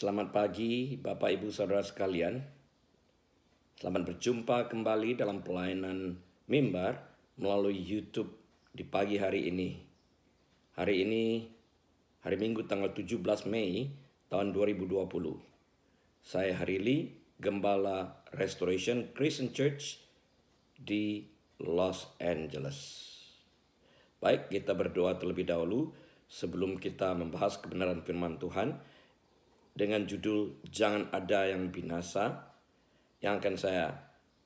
Selamat pagi, Bapak Ibu Saudara sekalian. Selamat berjumpa kembali dalam pelayanan mimbar melalui YouTube di pagi hari ini. Hari ini, hari Minggu tanggal 17 Mei tahun 2020. Saya Harili, Gembala Restoration Christian Church di Los Angeles. Baik, kita berdoa terlebih dahulu sebelum kita membahas kebenaran firman Tuhan dengan judul Jangan Ada Yang Binasa yang akan saya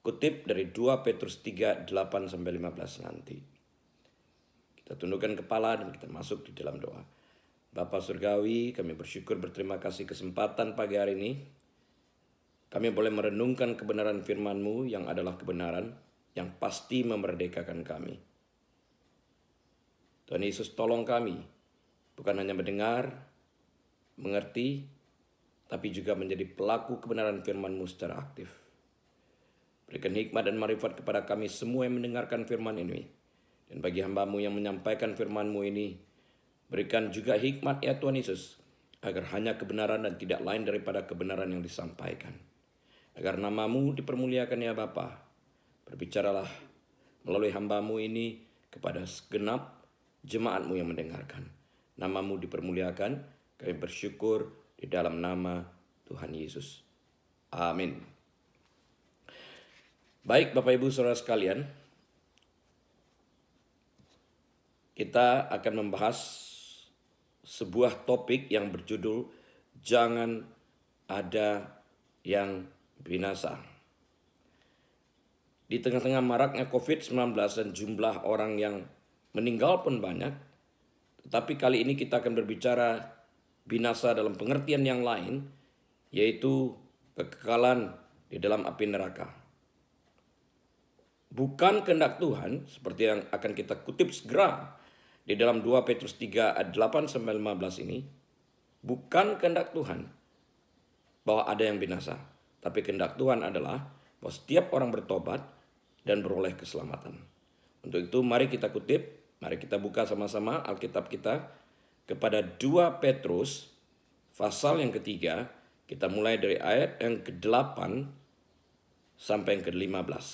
kutip dari 2 Petrus 3, 8 sampai 15 nanti. Kita tundukkan kepala dan kita masuk di dalam doa. Bapak Surgawi, kami bersyukur berterima kasih kesempatan pagi hari ini. Kami boleh merenungkan kebenaran firman-Mu yang adalah kebenaran yang pasti memerdekakan kami. Tuhan Yesus tolong kami, bukan hanya mendengar, mengerti, tapi juga menjadi pelaku kebenaran firman-Mu secara aktif. Berikan hikmat dan marifat kepada kami semua yang mendengarkan firman ini. Dan bagi hambamu yang menyampaikan firman-Mu ini, berikan juga hikmat ya Tuhan Yesus, agar hanya kebenaran dan tidak lain daripada kebenaran yang disampaikan. Agar namamu dipermuliakan ya Bapa. Berbicaralah melalui hambamu ini kepada segenap jemaatmu yang mendengarkan. Namamu dipermuliakan, kami bersyukur di dalam nama Tuhan Yesus. Amin. Baik Bapak Ibu Saudara sekalian, kita akan membahas sebuah topik yang berjudul Jangan Ada Yang Binasa. Di tengah-tengah maraknya COVID-19 dan jumlah orang yang meninggal pun banyak, tetapi kali ini kita akan berbicara binasa dalam pengertian yang lain, yaitu kekekalan di dalam api neraka. Bukan kehendak Tuhan, seperti yang akan kita kutip segera di dalam 2 Petrus 3 ayat 8 sampai 15 ini, bukan kehendak Tuhan bahwa ada yang binasa, tapi kehendak Tuhan adalah bahwa setiap orang bertobat dan beroleh keselamatan. Untuk itu mari kita kutip, mari kita buka sama-sama Alkitab kita kepada dua Petrus pasal yang ketiga, kita mulai dari ayat yang ke-8 sampai yang ke-15.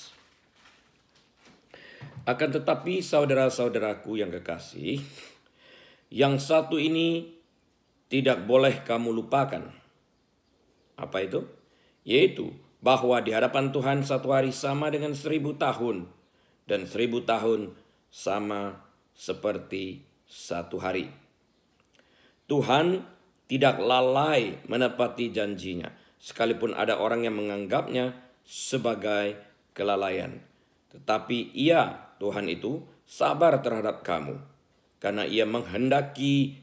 Akan tetapi saudara-saudaraku yang kekasih, yang satu ini tidak boleh kamu lupakan. Apa itu? Yaitu bahwa di hadapan Tuhan satu hari sama dengan seribu tahun, dan seribu tahun sama seperti satu hari. Tuhan tidak lalai menepati janjinya, sekalipun ada orang yang menganggapnya sebagai kelalaian. Tetapi Ia, Tuhan itu, sabar terhadap kamu, karena Ia menghendaki,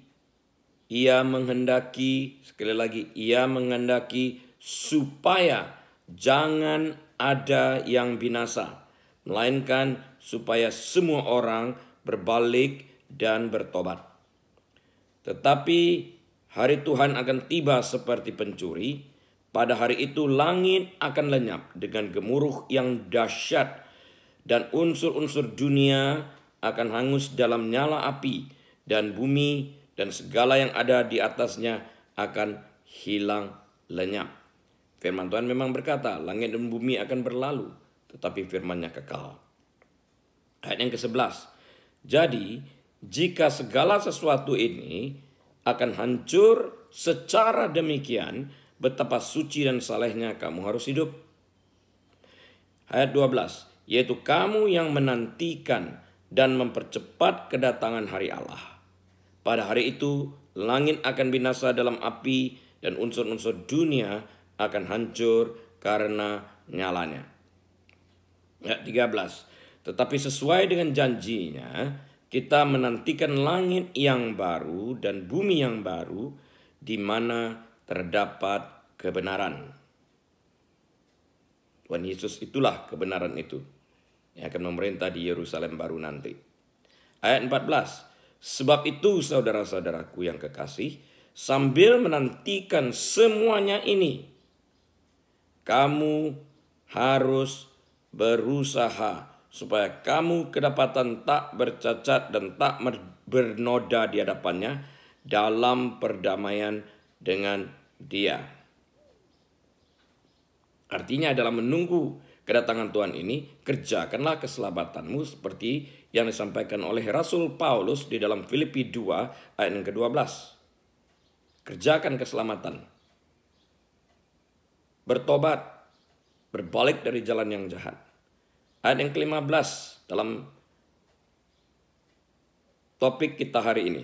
Ia menghendaki, sekali lagi, Ia menghendaki supaya jangan ada yang binasa, melainkan supaya semua orang berbalik dan bertobat. Tetapi hari Tuhan akan tiba seperti pencuri. Pada hari itu langit akan lenyap dengan gemuruh yang dahsyat dan unsur-unsur dunia akan hangus dalam nyala api dan bumi dan segala yang ada di atasnya akan hilang lenyap. Firman Tuhan memang berkata, langit dan bumi akan berlalu, tetapi firmannya kekal. Ayat yang ke-11. Jadi, jika segala sesuatu ini akan hancur secara demikian, betapa suci dan salehnya kamu harus hidup. Ayat 12, yaitu kamu yang menantikan dan mempercepat kedatangan hari Allah. Pada hari itu, langit akan binasa dalam api dan unsur-unsur dunia akan hancur karena nyalanya. Ayat 13, tetapi sesuai dengan janjinya, kita menantikan langit yang baru dan bumi yang baru di mana terdapat kebenaran. Tuhan Yesus itulah kebenaran itu yang akan memerintah di Yerusalem baru nanti. Ayat 14. Sebab itu saudara-saudaraku yang kekasih, sambil menantikan semuanya ini, kamu harus berusaha supaya kamu kedapatan tak bercacat dan tak bernoda di hadapannya dalam perdamaian dengan dia. Artinya dalam menunggu kedatangan Tuhan ini, kerjakanlah keselamatanmu seperti yang disampaikan oleh Rasul Paulus di dalam Filipi 2 ayat yang ke-12. Kerjakan keselamatan. Bertobat, berbalik dari jalan yang jahat ayat yang kelima belas dalam topik kita hari ini.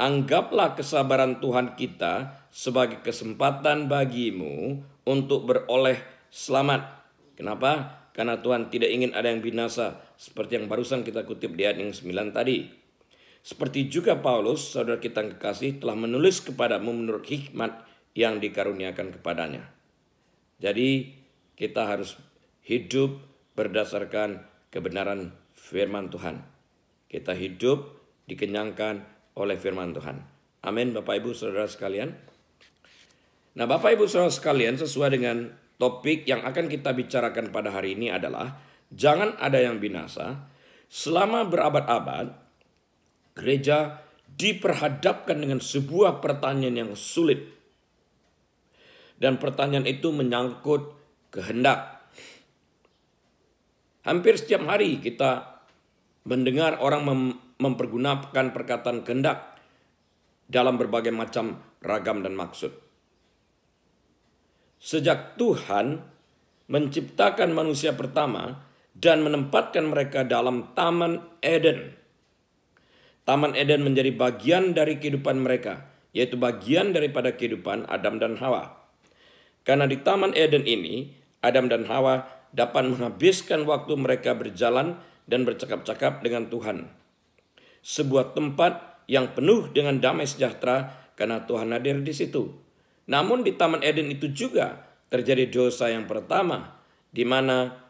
Anggaplah kesabaran Tuhan kita sebagai kesempatan bagimu untuk beroleh selamat. Kenapa? Karena Tuhan tidak ingin ada yang binasa seperti yang barusan kita kutip di ayat yang sembilan tadi. Seperti juga Paulus, saudara kita yang kekasih, telah menulis kepadamu menurut hikmat yang dikaruniakan kepadanya. Jadi kita harus hidup berdasarkan kebenaran firman Tuhan. Kita hidup dikenyangkan oleh firman Tuhan. Amin Bapak Ibu Saudara sekalian. Nah Bapak Ibu Saudara sekalian sesuai dengan topik yang akan kita bicarakan pada hari ini adalah jangan ada yang binasa. Selama berabad-abad gereja diperhadapkan dengan sebuah pertanyaan yang sulit. Dan pertanyaan itu menyangkut kehendak Hampir setiap hari kita mendengar orang mem mempergunakan perkataan kehendak dalam berbagai macam ragam dan maksud. Sejak Tuhan menciptakan manusia pertama dan menempatkan mereka dalam Taman Eden. Taman Eden menjadi bagian dari kehidupan mereka, yaitu bagian daripada kehidupan Adam dan Hawa. Karena di Taman Eden ini, Adam dan Hawa dapat menghabiskan waktu mereka berjalan dan bercakap-cakap dengan Tuhan. Sebuah tempat yang penuh dengan damai sejahtera karena Tuhan hadir di situ. Namun di Taman Eden itu juga terjadi dosa yang pertama, di mana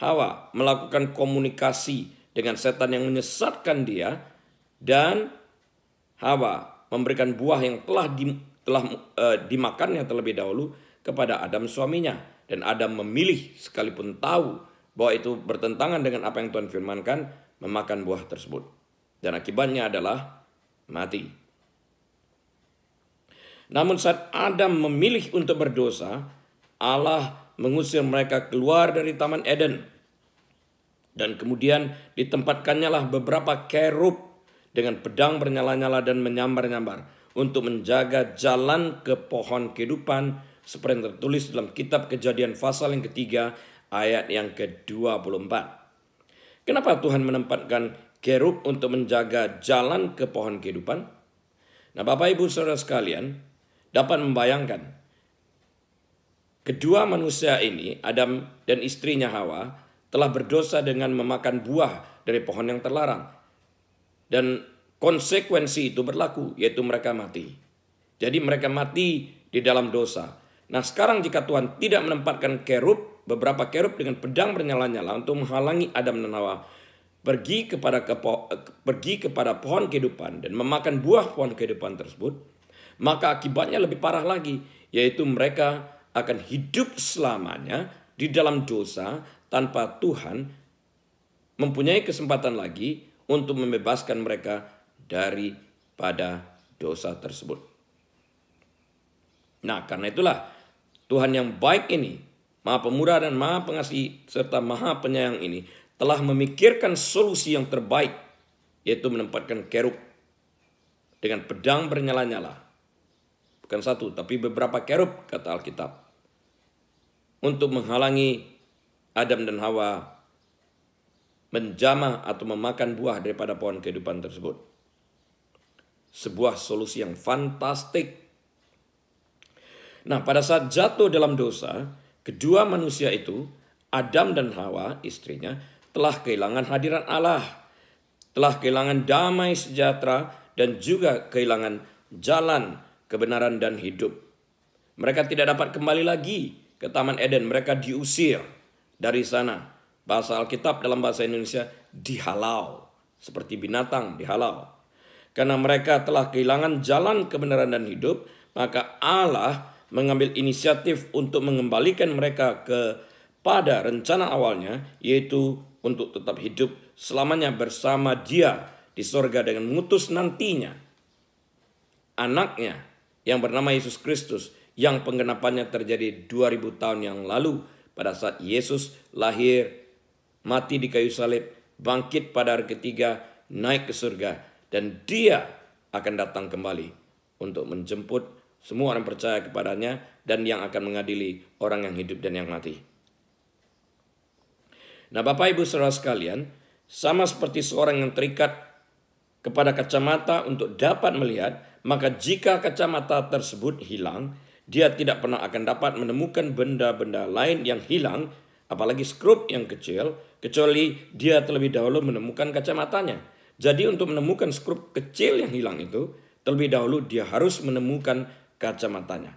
Hawa melakukan komunikasi dengan setan yang menyesatkan dia dan Hawa memberikan buah yang telah di, telah uh, dimakannya terlebih dahulu kepada Adam suaminya dan Adam memilih sekalipun tahu bahwa itu bertentangan dengan apa yang Tuhan firmankan, memakan buah tersebut. Dan akibatnya adalah mati. Namun saat Adam memilih untuk berdosa, Allah mengusir mereka keluar dari Taman Eden. Dan kemudian ditempatkannya lah beberapa kerub dengan pedang bernyala-nyala dan menyambar-nyambar untuk menjaga jalan ke pohon kehidupan seperti yang tertulis dalam kitab kejadian pasal yang ketiga ayat yang ke-24. Kenapa Tuhan menempatkan kerub untuk menjaga jalan ke pohon kehidupan? Nah Bapak Ibu Saudara sekalian dapat membayangkan Kedua manusia ini, Adam dan istrinya Hawa, telah berdosa dengan memakan buah dari pohon yang terlarang. Dan konsekuensi itu berlaku, yaitu mereka mati. Jadi mereka mati di dalam dosa. Nah sekarang jika Tuhan tidak menempatkan kerub, beberapa kerub dengan pedang bernyala-nyala untuk menghalangi Adam dan Hawa pergi kepada kepo, pergi kepada pohon kehidupan dan memakan buah pohon kehidupan tersebut, maka akibatnya lebih parah lagi, yaitu mereka akan hidup selamanya di dalam dosa tanpa Tuhan mempunyai kesempatan lagi untuk membebaskan mereka daripada dosa tersebut. Nah, karena itulah Tuhan yang baik ini, Maha Pemurah dan Maha Pengasih serta Maha Penyayang ini telah memikirkan solusi yang terbaik yaitu menempatkan keruk dengan pedang bernyala-nyala. Bukan satu, tapi beberapa kerub kata Alkitab. Untuk menghalangi Adam dan Hawa menjamah atau memakan buah daripada pohon kehidupan tersebut. Sebuah solusi yang fantastik Nah, pada saat jatuh dalam dosa, kedua manusia itu, Adam dan Hawa, istrinya, telah kehilangan hadirat Allah, telah kehilangan damai sejahtera, dan juga kehilangan jalan kebenaran dan hidup. Mereka tidak dapat kembali lagi ke Taman Eden, mereka diusir dari sana. Bahasa Alkitab dalam bahasa Indonesia dihalau, seperti binatang dihalau. Karena mereka telah kehilangan jalan kebenaran dan hidup, maka Allah mengambil inisiatif untuk mengembalikan mereka kepada rencana awalnya, yaitu untuk tetap hidup selamanya bersama Dia di sorga dengan mengutus nantinya anaknya yang bernama Yesus Kristus yang penggenapannya terjadi 2000 tahun yang lalu pada saat Yesus lahir, mati di kayu salib, bangkit pada hari ketiga, naik ke surga dan dia akan datang kembali untuk menjemput semua orang percaya kepadanya dan yang akan mengadili orang yang hidup dan yang mati. Nah Bapak Ibu saudara sekalian, sama seperti seorang yang terikat kepada kacamata untuk dapat melihat, maka jika kacamata tersebut hilang, dia tidak pernah akan dapat menemukan benda-benda lain yang hilang, apalagi skrup yang kecil, kecuali dia terlebih dahulu menemukan kacamatanya. Jadi untuk menemukan skrup kecil yang hilang itu, terlebih dahulu dia harus menemukan kacamatanya.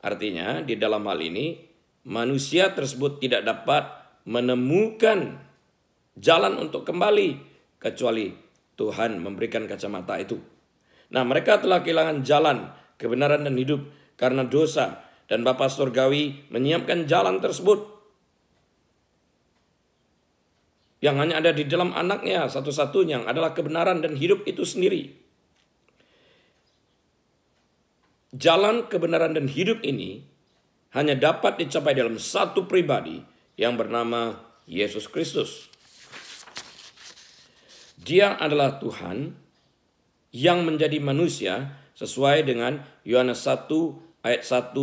Artinya, di dalam hal ini, manusia tersebut tidak dapat menemukan jalan untuk kembali, kecuali Tuhan memberikan kacamata itu. Nah, mereka telah kehilangan jalan, kebenaran, dan hidup karena dosa, dan Bapak Surgawi menyiapkan jalan tersebut yang hanya ada di dalam anaknya satu-satunya adalah kebenaran dan hidup itu sendiri. jalan kebenaran dan hidup ini hanya dapat dicapai dalam satu pribadi yang bernama Yesus Kristus. Dia adalah Tuhan yang menjadi manusia sesuai dengan Yohanes 1 ayat 1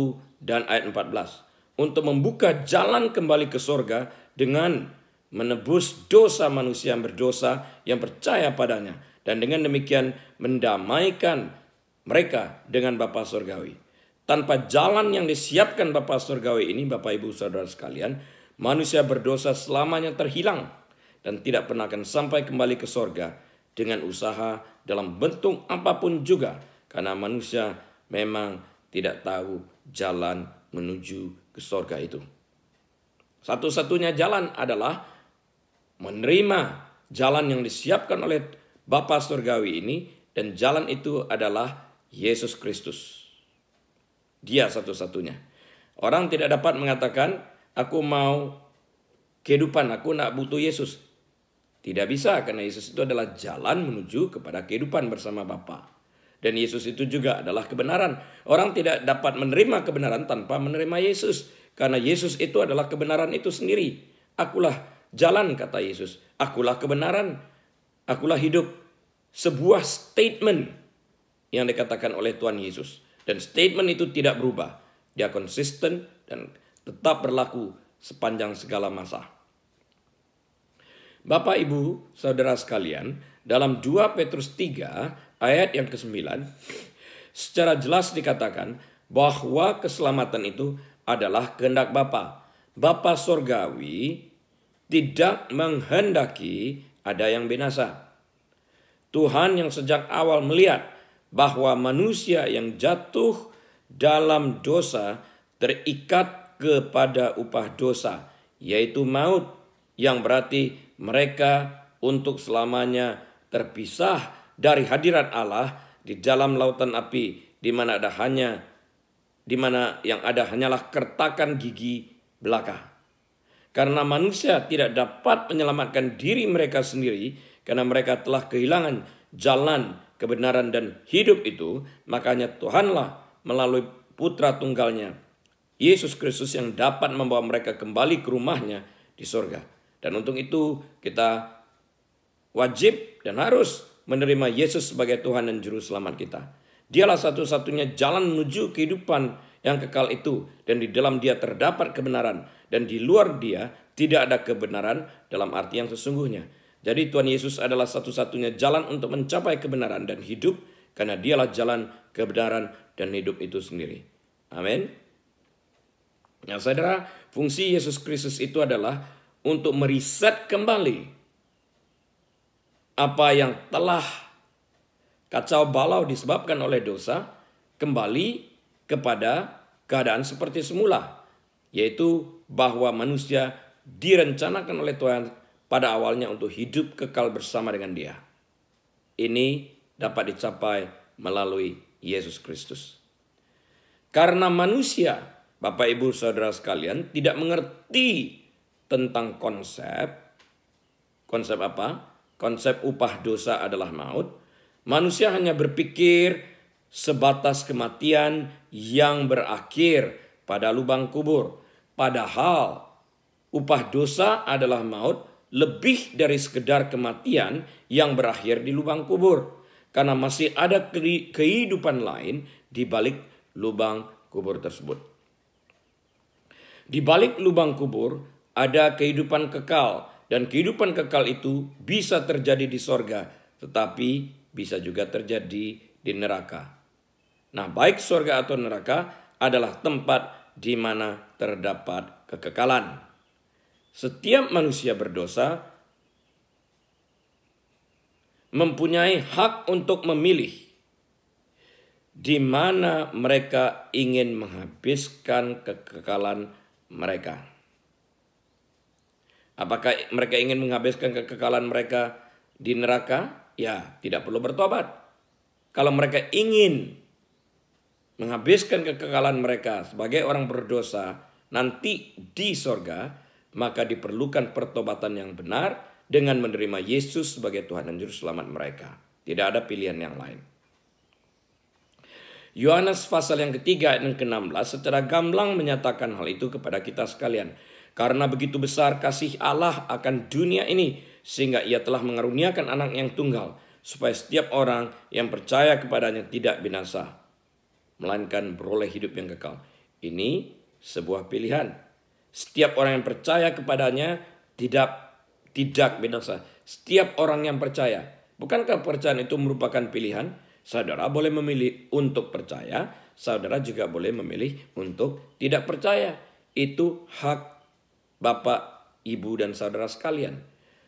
dan ayat 14 untuk membuka jalan kembali ke sorga dengan menebus dosa manusia yang berdosa yang percaya padanya dan dengan demikian mendamaikan mereka dengan Bapak Surgawi. Tanpa jalan yang disiapkan Bapak Surgawi ini, Bapak Ibu Saudara sekalian, manusia berdosa selamanya terhilang dan tidak pernah akan sampai kembali ke sorga dengan usaha dalam bentuk apapun juga karena manusia memang tidak tahu jalan menuju ke sorga itu. Satu-satunya jalan adalah menerima jalan yang disiapkan oleh Bapak Surgawi ini dan jalan itu adalah Yesus Kristus. Dia satu-satunya. Orang tidak dapat mengatakan, aku mau kehidupan, aku nak butuh Yesus. Tidak bisa, karena Yesus itu adalah jalan menuju kepada kehidupan bersama Bapa. Dan Yesus itu juga adalah kebenaran. Orang tidak dapat menerima kebenaran tanpa menerima Yesus. Karena Yesus itu adalah kebenaran itu sendiri. Akulah jalan, kata Yesus. Akulah kebenaran. Akulah hidup. Sebuah statement yang dikatakan oleh Tuhan Yesus. Dan statement itu tidak berubah. Dia konsisten dan tetap berlaku sepanjang segala masa. Bapak, Ibu, Saudara sekalian, dalam 2 Petrus 3 ayat yang ke-9, secara jelas dikatakan bahwa keselamatan itu adalah kehendak Bapa. Bapa sorgawi tidak menghendaki ada yang binasa. Tuhan yang sejak awal melihat bahwa manusia yang jatuh dalam dosa terikat kepada upah dosa, yaitu maut, yang berarti mereka untuk selamanya terpisah dari hadirat Allah di dalam lautan api, di mana ada hanya, di mana yang ada hanyalah kertakan gigi belaka. Karena manusia tidak dapat menyelamatkan diri mereka sendiri, karena mereka telah kehilangan jalan kebenaran dan hidup itu, makanya Tuhanlah melalui putra tunggalnya, Yesus Kristus yang dapat membawa mereka kembali ke rumahnya di sorga. Dan untuk itu kita wajib dan harus menerima Yesus sebagai Tuhan dan Juru Selamat kita. Dialah satu-satunya jalan menuju kehidupan yang kekal itu. Dan di dalam dia terdapat kebenaran. Dan di luar dia tidak ada kebenaran dalam arti yang sesungguhnya. Jadi Tuhan Yesus adalah satu-satunya jalan untuk mencapai kebenaran dan hidup karena dialah jalan kebenaran dan hidup itu sendiri. Amin. Nah, saudara, fungsi Yesus Kristus itu adalah untuk meriset kembali apa yang telah kacau balau disebabkan oleh dosa kembali kepada keadaan seperti semula, yaitu bahwa manusia direncanakan oleh Tuhan pada awalnya untuk hidup kekal bersama dengan Dia. Ini dapat dicapai melalui Yesus Kristus. Karena manusia, Bapak Ibu Saudara sekalian, tidak mengerti tentang konsep konsep apa? Konsep upah dosa adalah maut. Manusia hanya berpikir sebatas kematian yang berakhir pada lubang kubur. Padahal upah dosa adalah maut lebih dari sekedar kematian yang berakhir di lubang kubur, karena masih ada kehidupan lain di balik lubang kubur tersebut. Di balik lubang kubur ada kehidupan kekal, dan kehidupan kekal itu bisa terjadi di sorga, tetapi bisa juga terjadi di neraka. Nah, baik sorga atau neraka adalah tempat di mana terdapat kekekalan. Setiap manusia berdosa mempunyai hak untuk memilih di mana mereka ingin menghabiskan kekekalan mereka. Apakah mereka ingin menghabiskan kekekalan mereka di neraka? Ya, tidak perlu bertobat. Kalau mereka ingin menghabiskan kekekalan mereka sebagai orang berdosa nanti di sorga, maka diperlukan pertobatan yang benar dengan menerima Yesus sebagai Tuhan dan Juru Selamat mereka. Tidak ada pilihan yang lain. Yohanes pasal yang ketiga dan ke-16 secara gamblang menyatakan hal itu kepada kita sekalian. Karena begitu besar kasih Allah akan dunia ini sehingga ia telah mengaruniakan anak yang tunggal supaya setiap orang yang percaya kepadanya tidak binasa melainkan beroleh hidup yang kekal. Ini sebuah pilihan setiap orang yang percaya kepadanya tidak tidak binasa. Setiap orang yang percaya. Bukankah percayaan itu merupakan pilihan? Saudara boleh memilih untuk percaya, saudara juga boleh memilih untuk tidak percaya. Itu hak Bapak, Ibu, dan saudara sekalian.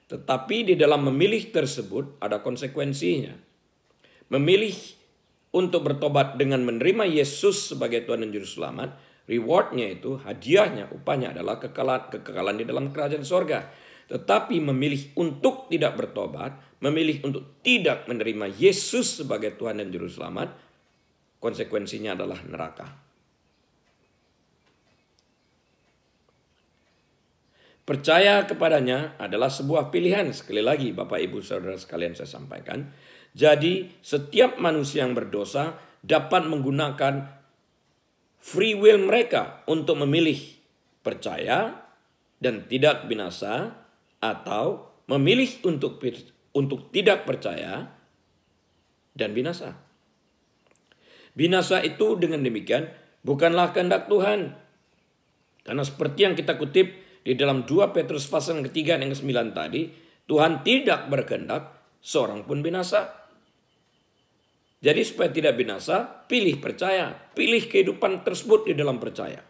Tetapi di dalam memilih tersebut ada konsekuensinya. Memilih untuk bertobat dengan menerima Yesus sebagai Tuhan dan Juru Selamat Rewardnya itu, hadiahnya, upahnya adalah kekekalan, kekekalan di dalam kerajaan sorga. Tetapi memilih untuk tidak bertobat, memilih untuk tidak menerima Yesus sebagai Tuhan dan Juru Selamat, konsekuensinya adalah neraka. Percaya kepadanya adalah sebuah pilihan. Sekali lagi, Bapak, Ibu, Saudara sekalian, saya sampaikan. Jadi, setiap manusia yang berdosa dapat menggunakan free will mereka untuk memilih percaya dan tidak binasa atau memilih untuk untuk tidak percaya dan binasa. Binasa itu dengan demikian bukanlah kehendak Tuhan. Karena seperti yang kita kutip di dalam 2 Petrus pasal yang ketiga dan yang ke-9 tadi, Tuhan tidak berkehendak seorang pun binasa. Jadi supaya tidak binasa, pilih percaya, pilih kehidupan tersebut di dalam percaya.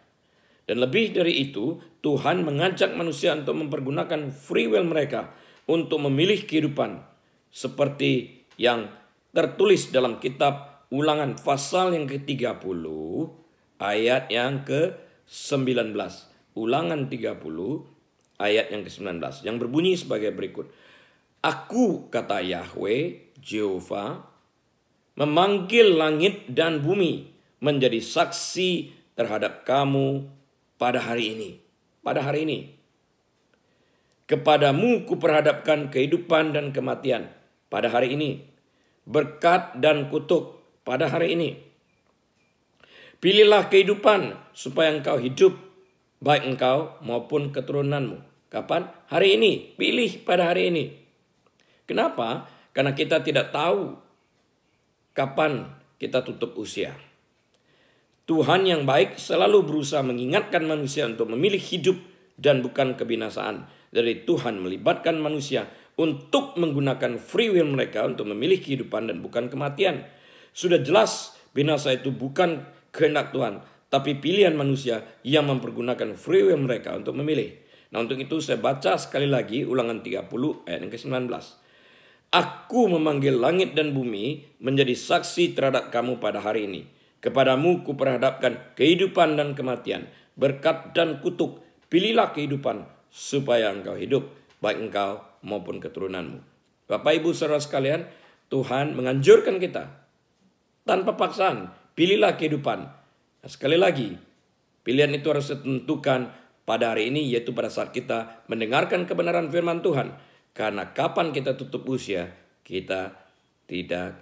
Dan lebih dari itu, Tuhan mengajak manusia untuk mempergunakan free will mereka untuk memilih kehidupan seperti yang tertulis dalam kitab ulangan pasal yang ke-30 ayat yang ke-19. Ulangan 30 ayat yang ke-19 yang berbunyi sebagai berikut. Aku kata Yahweh, Jehovah, memanggil langit dan bumi menjadi saksi terhadap kamu pada hari ini. Pada hari ini. Kepadamu kuperhadapkan kehidupan dan kematian pada hari ini. Berkat dan kutuk pada hari ini. Pilihlah kehidupan supaya engkau hidup, baik engkau maupun keturunanmu. Kapan? Hari ini. Pilih pada hari ini. Kenapa? Karena kita tidak tahu kapan kita tutup usia. Tuhan yang baik selalu berusaha mengingatkan manusia untuk memilih hidup dan bukan kebinasaan. Dari Tuhan melibatkan manusia untuk menggunakan free will mereka untuk memilih kehidupan dan bukan kematian. Sudah jelas binasa itu bukan kehendak Tuhan, tapi pilihan manusia yang mempergunakan free will mereka untuk memilih. Nah untuk itu saya baca sekali lagi ulangan 30 ayat yang ke-19. Aku memanggil langit dan bumi menjadi saksi terhadap kamu pada hari ini. Kepadamu kuperhadapkan kehidupan dan kematian, berkat dan kutuk. Pilihlah kehidupan supaya engkau hidup, baik engkau maupun keturunanmu. Bapak Ibu saudara sekalian, Tuhan menganjurkan kita tanpa paksaan, pilihlah kehidupan. Nah, sekali lagi, pilihan itu harus ditentukan pada hari ini yaitu pada saat kita mendengarkan kebenaran firman Tuhan karena kapan kita tutup usia, kita tidak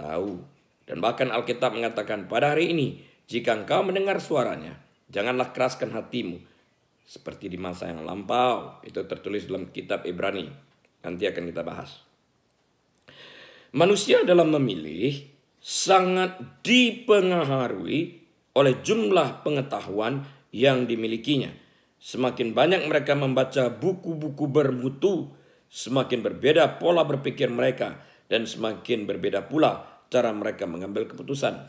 tahu. Dan bahkan Alkitab mengatakan pada hari ini, jika engkau mendengar suaranya, janganlah keraskan hatimu. Seperti di masa yang lampau, itu tertulis dalam kitab Ibrani. Nanti akan kita bahas. Manusia dalam memilih sangat dipengaruhi oleh jumlah pengetahuan yang dimilikinya. Semakin banyak mereka membaca buku-buku bermutu semakin berbeda pola berpikir mereka dan semakin berbeda pula cara mereka mengambil keputusan.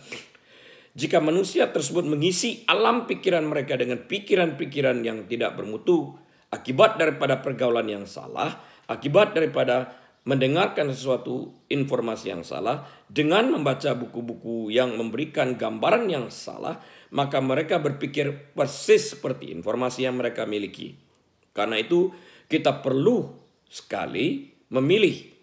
Jika manusia tersebut mengisi alam pikiran mereka dengan pikiran-pikiran yang tidak bermutu, akibat daripada pergaulan yang salah, akibat daripada mendengarkan sesuatu informasi yang salah, dengan membaca buku-buku yang memberikan gambaran yang salah, maka mereka berpikir persis seperti informasi yang mereka miliki. Karena itu, kita perlu sekali memilih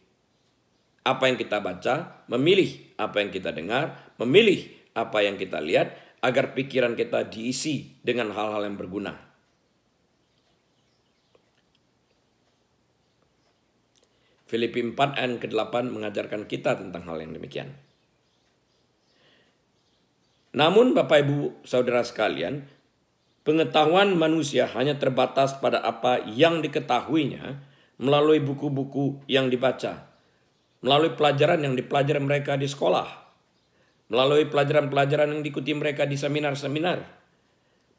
apa yang kita baca, memilih apa yang kita dengar, memilih apa yang kita lihat, agar pikiran kita diisi dengan hal-hal yang berguna. Filipi 4 ayat ke-8 mengajarkan kita tentang hal yang demikian. Namun Bapak Ibu Saudara sekalian, pengetahuan manusia hanya terbatas pada apa yang diketahuinya melalui buku-buku yang dibaca, melalui pelajaran yang dipelajari mereka di sekolah, melalui pelajaran-pelajaran yang diikuti mereka di seminar-seminar,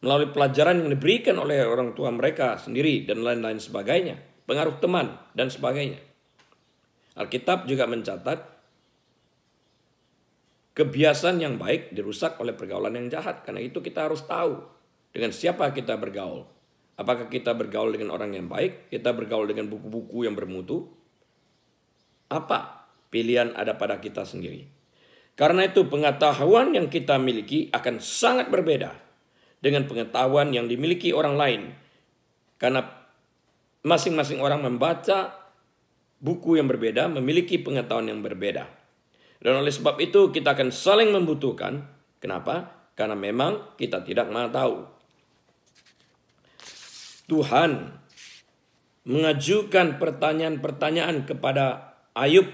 melalui pelajaran yang diberikan oleh orang tua mereka sendiri dan lain-lain sebagainya, pengaruh teman dan sebagainya. Alkitab juga mencatat kebiasaan yang baik dirusak oleh pergaulan yang jahat. Karena itu kita harus tahu dengan siapa kita bergaul Apakah kita bergaul dengan orang yang baik? Kita bergaul dengan buku-buku yang bermutu? Apa pilihan ada pada kita sendiri? Karena itu pengetahuan yang kita miliki akan sangat berbeda dengan pengetahuan yang dimiliki orang lain. Karena masing-masing orang membaca buku yang berbeda, memiliki pengetahuan yang berbeda. Dan oleh sebab itu kita akan saling membutuhkan. Kenapa? Karena memang kita tidak mau tahu Tuhan mengajukan pertanyaan-pertanyaan kepada Ayub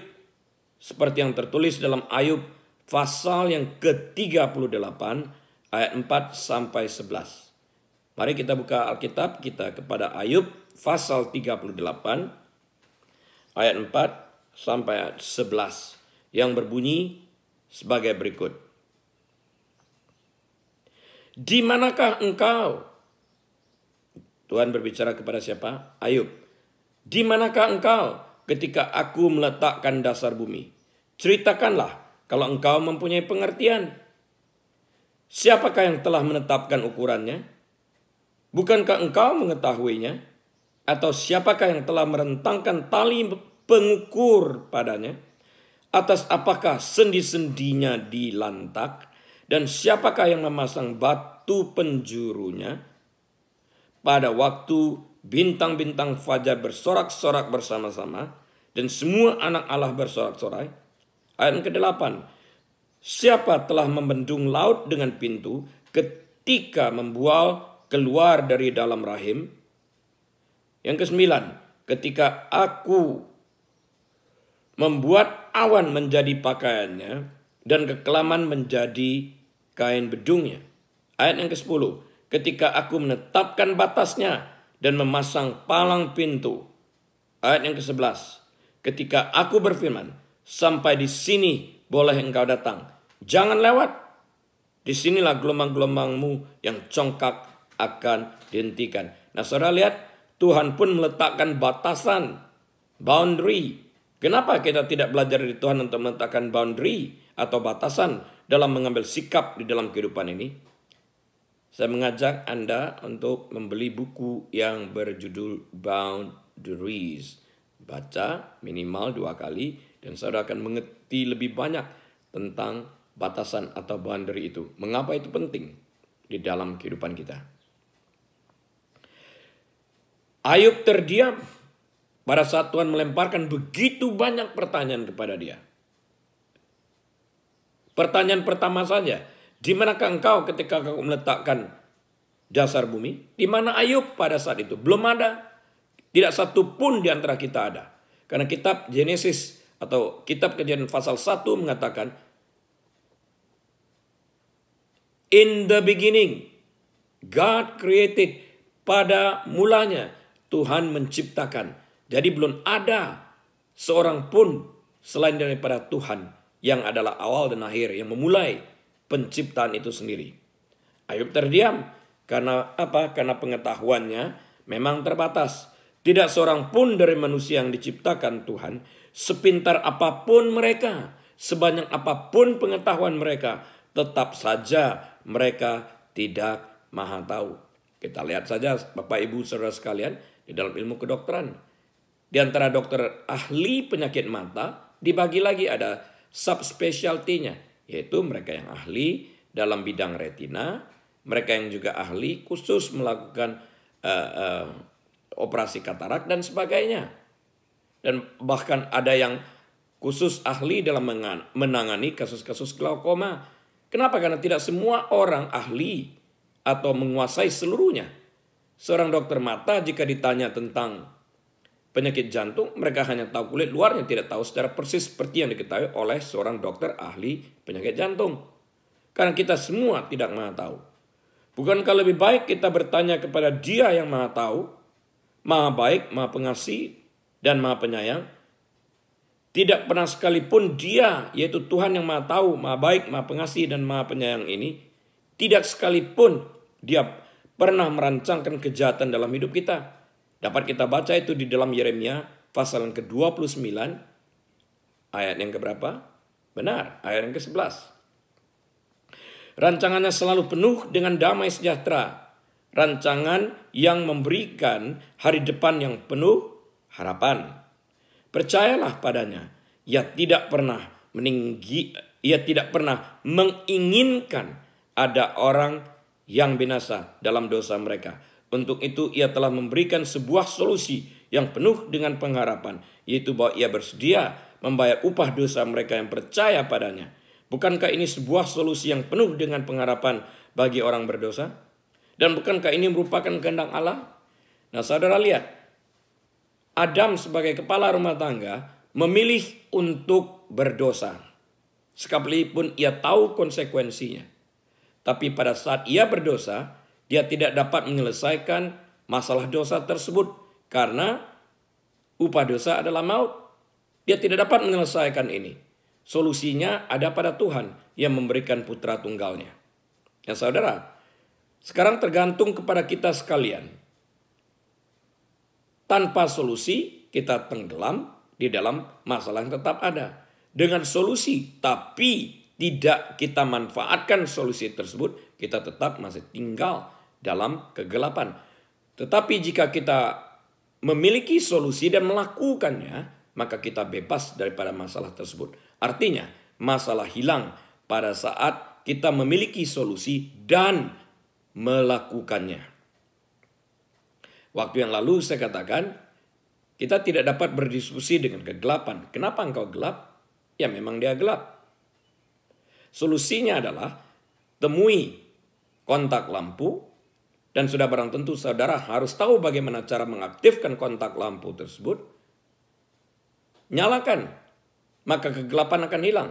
seperti yang tertulis dalam Ayub pasal yang ke-38 ayat 4 sampai 11. Mari kita buka Alkitab kita kepada Ayub pasal 38 ayat 4 sampai ayat 11 yang berbunyi sebagai berikut. Di manakah engkau Tuhan berbicara kepada siapa? Ayub. Di manakah engkau ketika aku meletakkan dasar bumi? Ceritakanlah kalau engkau mempunyai pengertian. Siapakah yang telah menetapkan ukurannya? Bukankah engkau mengetahuinya? Atau siapakah yang telah merentangkan tali pengukur padanya? Atas apakah sendi-sendinya dilantak? Dan siapakah yang memasang batu penjurunya? pada waktu bintang-bintang fajar bersorak-sorak bersama-sama dan semua anak Allah bersorak-sorai. Ayat ke-8. Siapa telah membendung laut dengan pintu ketika membual keluar dari dalam rahim? Yang ke-9. ketika aku membuat awan menjadi pakaiannya dan kekelaman menjadi kain bedungnya. Ayat yang ke-10 ketika aku menetapkan batasnya dan memasang palang pintu. Ayat yang ke-11. Ketika aku berfirman, sampai di sini boleh engkau datang. Jangan lewat. Disinilah gelombang-gelombangmu yang congkak akan dihentikan. Nah saudara lihat, Tuhan pun meletakkan batasan, boundary. Kenapa kita tidak belajar dari Tuhan untuk meletakkan boundary atau batasan dalam mengambil sikap di dalam kehidupan ini? Saya mengajak Anda untuk membeli buku yang berjudul Boundaries. Baca minimal dua kali dan saudara akan mengerti lebih banyak tentang batasan atau boundary itu. Mengapa itu penting di dalam kehidupan kita? Ayub terdiam pada saat Tuhan melemparkan begitu banyak pertanyaan kepada dia. Pertanyaan pertama saja, di manakah engkau ketika kau meletakkan dasar bumi? Di mana Ayub pada saat itu? Belum ada. Tidak satu pun di antara kita ada. Karena kitab Genesis atau kitab kejadian pasal 1 mengatakan In the beginning God created pada mulanya Tuhan menciptakan. Jadi belum ada seorang pun selain daripada Tuhan yang adalah awal dan akhir yang memulai penciptaan itu sendiri. Ayub terdiam karena apa? Karena pengetahuannya memang terbatas. Tidak seorang pun dari manusia yang diciptakan Tuhan, sepintar apapun mereka, sebanyak apapun pengetahuan mereka, tetap saja mereka tidak maha tahu. Kita lihat saja Bapak Ibu Saudara sekalian di dalam ilmu kedokteran. Di antara dokter ahli penyakit mata dibagi lagi ada subspecialty-nya yaitu mereka yang ahli dalam bidang retina, mereka yang juga ahli khusus melakukan uh, uh, operasi katarak dan sebagainya. Dan bahkan ada yang khusus ahli dalam menangani kasus-kasus glaukoma. Kenapa? Karena tidak semua orang ahli atau menguasai seluruhnya. Seorang dokter mata jika ditanya tentang penyakit jantung, mereka hanya tahu kulit luarnya, tidak tahu secara persis seperti yang diketahui oleh seorang dokter ahli penyakit jantung. Karena kita semua tidak maha tahu. Bukankah lebih baik kita bertanya kepada dia yang maha tahu, maha baik, maha pengasih, dan maha penyayang? Tidak pernah sekalipun dia, yaitu Tuhan yang maha tahu, maha baik, maha pengasih, dan maha penyayang ini, tidak sekalipun dia pernah merancangkan kejahatan dalam hidup kita. Dapat kita baca itu di dalam Yeremia pasal yang ke-29 ayat yang keberapa? Benar, ayat yang ke-11. Rancangannya selalu penuh dengan damai sejahtera. Rancangan yang memberikan hari depan yang penuh harapan. Percayalah padanya, ia tidak pernah meninggi, ia tidak pernah menginginkan ada orang yang binasa dalam dosa mereka untuk itu ia telah memberikan sebuah solusi yang penuh dengan pengharapan, yaitu bahwa ia bersedia membayar upah dosa mereka yang percaya padanya. Bukankah ini sebuah solusi yang penuh dengan pengharapan bagi orang berdosa? Dan bukankah ini merupakan gendang Allah? Nah, saudara lihat, Adam sebagai kepala rumah tangga memilih untuk berdosa. Sekalipun ia tahu konsekuensinya. Tapi pada saat ia berdosa, dia tidak dapat menyelesaikan masalah dosa tersebut karena upah dosa adalah maut. Dia tidak dapat menyelesaikan ini. Solusinya ada pada Tuhan yang memberikan putra tunggalnya. Ya saudara, sekarang tergantung kepada kita sekalian. Tanpa solusi, kita tenggelam di dalam masalah yang tetap ada. Dengan solusi, tapi tidak kita manfaatkan solusi tersebut, kita tetap masih tinggal dalam kegelapan. Tetapi jika kita memiliki solusi dan melakukannya, maka kita bebas daripada masalah tersebut. Artinya, masalah hilang pada saat kita memiliki solusi dan melakukannya. Waktu yang lalu saya katakan, kita tidak dapat berdiskusi dengan kegelapan. Kenapa engkau gelap? Ya memang dia gelap. Solusinya adalah temui kontak lampu dan sudah barang tentu saudara harus tahu bagaimana cara mengaktifkan kontak lampu tersebut. Nyalakan, maka kegelapan akan hilang.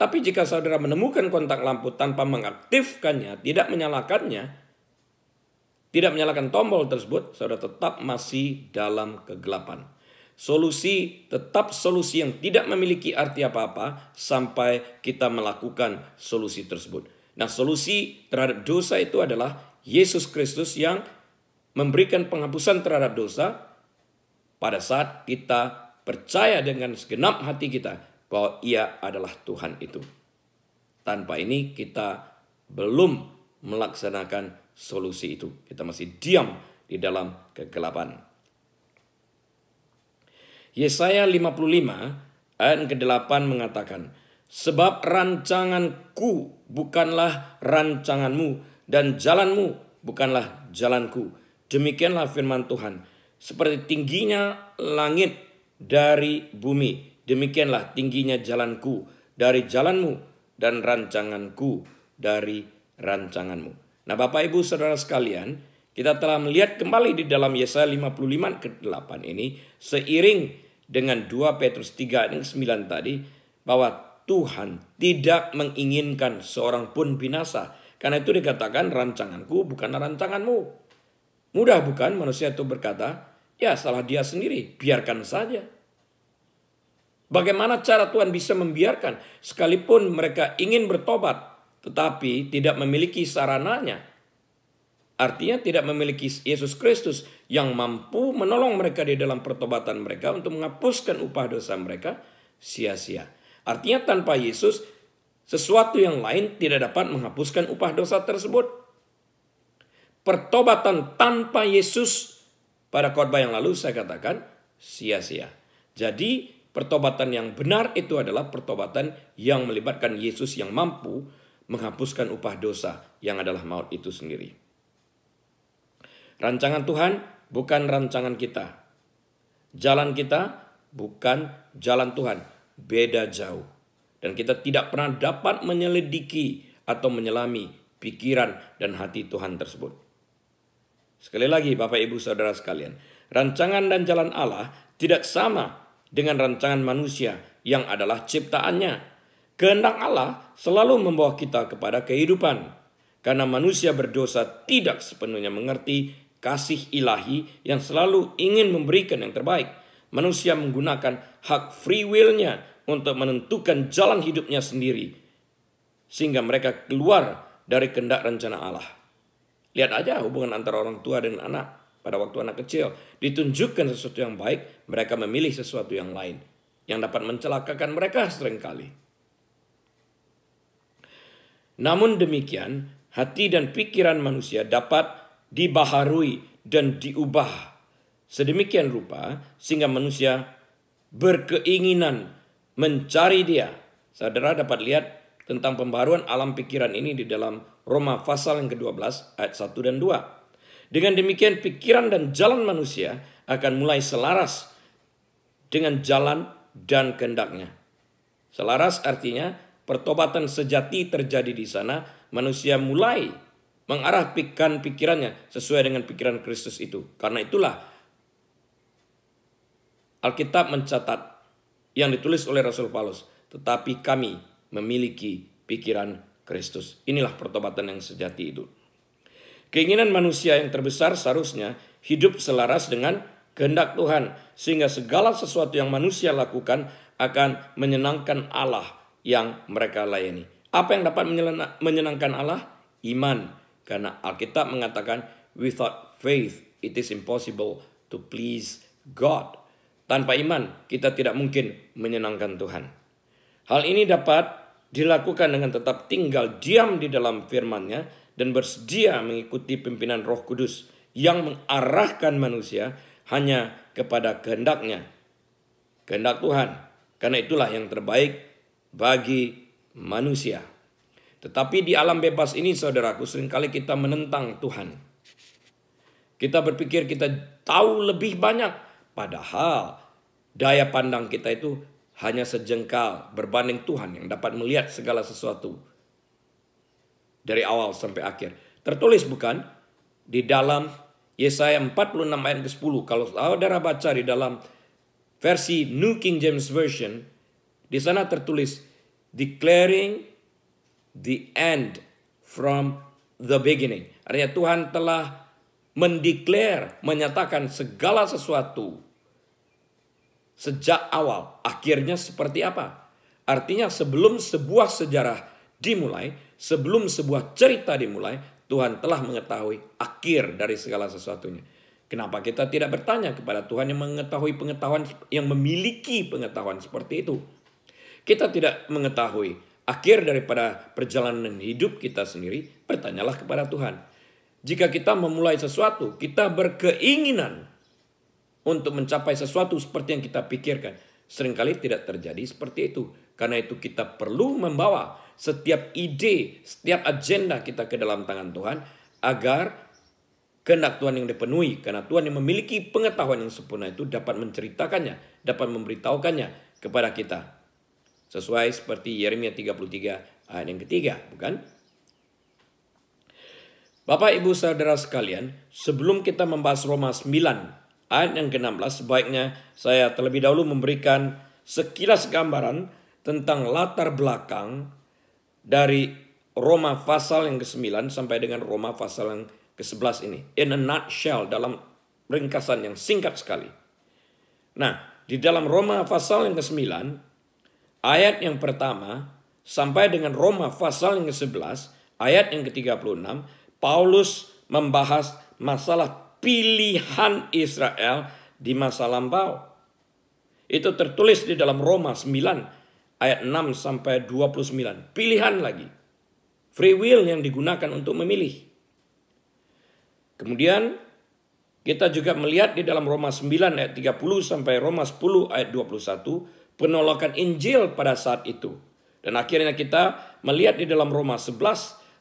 Tapi jika saudara menemukan kontak lampu tanpa mengaktifkannya, tidak menyalakannya, tidak menyalakan tombol tersebut, saudara tetap masih dalam kegelapan. Solusi tetap solusi yang tidak memiliki arti apa-apa sampai kita melakukan solusi tersebut. Nah, solusi terhadap dosa itu adalah Yesus Kristus yang memberikan penghapusan terhadap dosa pada saat kita percaya dengan segenap hati kita bahwa ia adalah Tuhan itu. Tanpa ini kita belum melaksanakan solusi itu. Kita masih diam di dalam kegelapan. Yesaya 55 ayat ke-8 mengatakan, Sebab rancanganku bukanlah rancanganmu, dan jalanmu bukanlah jalanku. Demikianlah firman Tuhan. Seperti tingginya langit dari bumi, demikianlah tingginya jalanku dari jalanmu dan rancanganku dari rancanganmu. Nah Bapak Ibu Saudara sekalian, kita telah melihat kembali di dalam Yesaya 55 ke-8 ini seiring dengan 2 Petrus 3 yang 9 tadi bahwa Tuhan tidak menginginkan seorang pun binasa karena itu dikatakan rancanganku bukan rancanganmu. Mudah bukan manusia itu berkata, ya salah dia sendiri, biarkan saja. Bagaimana cara Tuhan bisa membiarkan sekalipun mereka ingin bertobat tetapi tidak memiliki sarananya. Artinya tidak memiliki Yesus Kristus yang mampu menolong mereka di dalam pertobatan mereka untuk menghapuskan upah dosa mereka sia-sia. Artinya tanpa Yesus sesuatu yang lain tidak dapat menghapuskan upah dosa tersebut. Pertobatan tanpa Yesus pada khotbah yang lalu saya katakan sia-sia. Jadi pertobatan yang benar itu adalah pertobatan yang melibatkan Yesus yang mampu menghapuskan upah dosa yang adalah maut itu sendiri. Rancangan Tuhan bukan rancangan kita. Jalan kita bukan jalan Tuhan. Beda jauh dan kita tidak pernah dapat menyelidiki atau menyelami pikiran dan hati Tuhan tersebut. Sekali lagi, Bapak, Ibu, saudara sekalian, rancangan dan jalan Allah tidak sama dengan rancangan manusia yang adalah ciptaannya. Kehendak Allah selalu membawa kita kepada kehidupan, karena manusia berdosa tidak sepenuhnya mengerti kasih ilahi yang selalu ingin memberikan yang terbaik. Manusia menggunakan hak free will-nya untuk menentukan jalan hidupnya sendiri sehingga mereka keluar dari kendak rencana Allah. Lihat aja hubungan antara orang tua dan anak. Pada waktu anak kecil ditunjukkan sesuatu yang baik, mereka memilih sesuatu yang lain yang dapat mencelakakan mereka seringkali. Namun demikian, hati dan pikiran manusia dapat dibaharui dan diubah sedemikian rupa sehingga manusia berkeinginan mencari dia. Saudara dapat lihat tentang pembaruan alam pikiran ini di dalam Roma pasal yang ke-12 ayat 1 dan 2. Dengan demikian pikiran dan jalan manusia akan mulai selaras dengan jalan dan kehendaknya. Selaras artinya pertobatan sejati terjadi di sana, manusia mulai mengarah pikiran pikirannya sesuai dengan pikiran Kristus itu. Karena itulah Alkitab mencatat yang ditulis oleh Rasul Paulus, tetapi kami memiliki pikiran Kristus. Inilah pertobatan yang sejati itu. Keinginan manusia yang terbesar seharusnya hidup selaras dengan kehendak Tuhan, sehingga segala sesuatu yang manusia lakukan akan menyenangkan Allah yang mereka layani. Apa yang dapat menyenangkan Allah? Iman. Karena Alkitab mengatakan, without faith it is impossible to please God. Tanpa iman, kita tidak mungkin menyenangkan Tuhan. Hal ini dapat dilakukan dengan tetap tinggal diam di dalam firman-Nya dan bersedia mengikuti pimpinan Roh Kudus yang mengarahkan manusia hanya kepada kehendaknya. Kehendak Tuhan. Karena itulah yang terbaik bagi manusia. Tetapi di alam bebas ini saudaraku seringkali kita menentang Tuhan. Kita berpikir kita tahu lebih banyak Padahal daya pandang kita itu hanya sejengkal berbanding Tuhan yang dapat melihat segala sesuatu dari awal sampai akhir. Tertulis bukan di dalam Yesaya 46 ayat ke-10. Kalau saudara baca di dalam versi New King James Version, di sana tertulis declaring the end from the beginning. Artinya Tuhan telah mendeklar, menyatakan segala sesuatu sejak awal. Akhirnya seperti apa? Artinya sebelum sebuah sejarah dimulai, sebelum sebuah cerita dimulai, Tuhan telah mengetahui akhir dari segala sesuatunya. Kenapa kita tidak bertanya kepada Tuhan yang mengetahui pengetahuan yang memiliki pengetahuan seperti itu? Kita tidak mengetahui akhir daripada perjalanan hidup kita sendiri, bertanyalah kepada Tuhan. Jika kita memulai sesuatu, kita berkeinginan untuk mencapai sesuatu seperti yang kita pikirkan. Seringkali tidak terjadi seperti itu. Karena itu kita perlu membawa setiap ide, setiap agenda kita ke dalam tangan Tuhan agar kehendak Tuhan yang dipenuhi. Karena Tuhan yang memiliki pengetahuan yang sempurna itu dapat menceritakannya, dapat memberitahukannya kepada kita. Sesuai seperti Yeremia 33 ayat yang ketiga, bukan? Bapak, Ibu, Saudara sekalian, sebelum kita membahas Roma 9 ayat yang ke-16 sebaiknya saya terlebih dahulu memberikan sekilas gambaran tentang latar belakang dari Roma pasal yang ke-9 sampai dengan Roma pasal yang ke-11 ini. In a nutshell, dalam ringkasan yang singkat sekali. Nah, di dalam Roma pasal yang ke-9, ayat yang pertama sampai dengan Roma pasal yang ke-11, ayat yang ke-36, Paulus membahas masalah pilihan Israel di masa lampau. Itu tertulis di dalam Roma 9 ayat 6 sampai 29. Pilihan lagi. Free will yang digunakan untuk memilih. Kemudian kita juga melihat di dalam Roma 9 ayat 30 sampai Roma 10 ayat 21 penolakan Injil pada saat itu. Dan akhirnya kita melihat di dalam Roma 11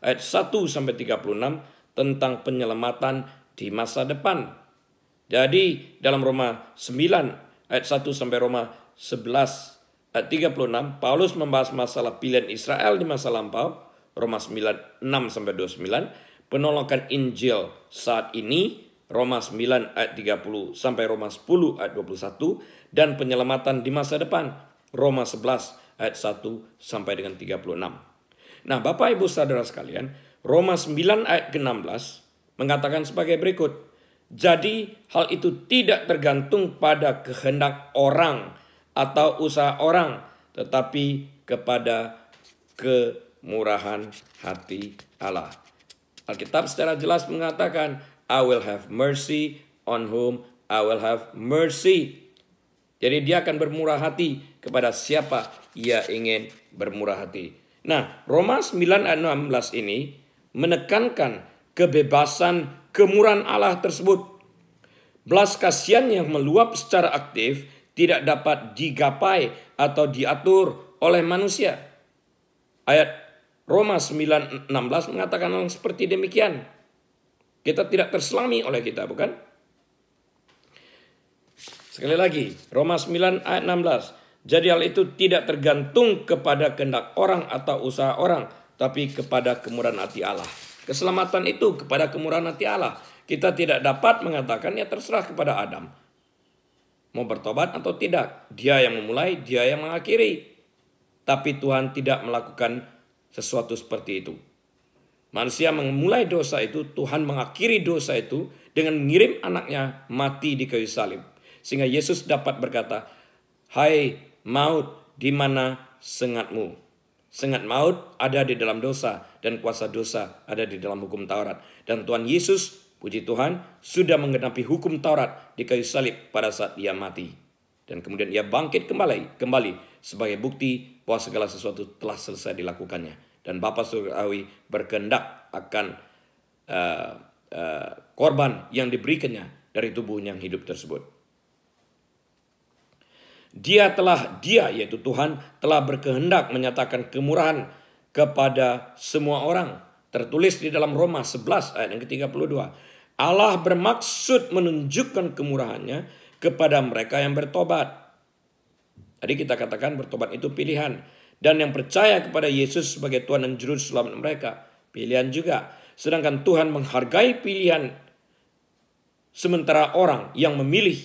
ayat 1 sampai 36 tentang penyelamatan di masa depan. Jadi dalam Roma 9 ayat 1 sampai Roma 11 ayat 36 Paulus membahas masalah pilihan Israel di masa lampau Roma 9 6 sampai 29 penolakan Injil saat ini Roma 9 ayat 30 sampai Roma 10 ayat 21 dan penyelamatan di masa depan Roma 11 ayat 1 sampai dengan 36. Nah, Bapak Ibu Saudara sekalian, Roma 9 ayat ke-16 mengatakan sebagai berikut. Jadi hal itu tidak tergantung pada kehendak orang atau usaha orang, tetapi kepada kemurahan hati Allah. Alkitab secara jelas mengatakan, I will have mercy on whom I will have mercy. Jadi dia akan bermurah hati kepada siapa ia ingin bermurah hati. Nah, Roma 9 ayat 16 ini menekankan kebebasan, kemurahan Allah tersebut. Belas kasihan yang meluap secara aktif tidak dapat digapai atau diatur oleh manusia. Ayat Roma 9:16 mengatakan hal seperti demikian. Kita tidak terselami oleh kita, bukan? Sekali lagi, Roma 9 ayat 16. Jadi hal itu tidak tergantung kepada kehendak orang atau usaha orang, tapi kepada kemurahan hati Allah. Keselamatan itu kepada kemurahan hati Allah. Kita tidak dapat mengatakan mengatakannya terserah kepada Adam. Mau bertobat atau tidak, dia yang memulai, dia yang mengakhiri. Tapi Tuhan tidak melakukan sesuatu seperti itu. Manusia memulai dosa itu, Tuhan mengakhiri dosa itu dengan mengirim anaknya mati di kayu salib. Sehingga Yesus dapat berkata, Hai maut, di mana sengatmu? Sengat maut ada di dalam dosa dan kuasa dosa ada di dalam hukum Taurat. Dan Tuhan Yesus, puji Tuhan, sudah menggenapi hukum Taurat di kayu salib pada saat ia mati. Dan kemudian ia bangkit kembali, kembali sebagai bukti bahwa segala sesuatu telah selesai dilakukannya. Dan Bapa surawi berkehendak akan uh, uh, korban yang diberikannya dari tubuh yang hidup tersebut. Dia telah dia yaitu Tuhan telah berkehendak menyatakan kemurahan kepada semua orang. Tertulis di dalam Roma 11 ayat yang ke-32. Allah bermaksud menunjukkan kemurahannya kepada mereka yang bertobat. Tadi kita katakan bertobat itu pilihan. Dan yang percaya kepada Yesus sebagai Tuhan dan Juru Selamat mereka. Pilihan juga. Sedangkan Tuhan menghargai pilihan sementara orang yang memilih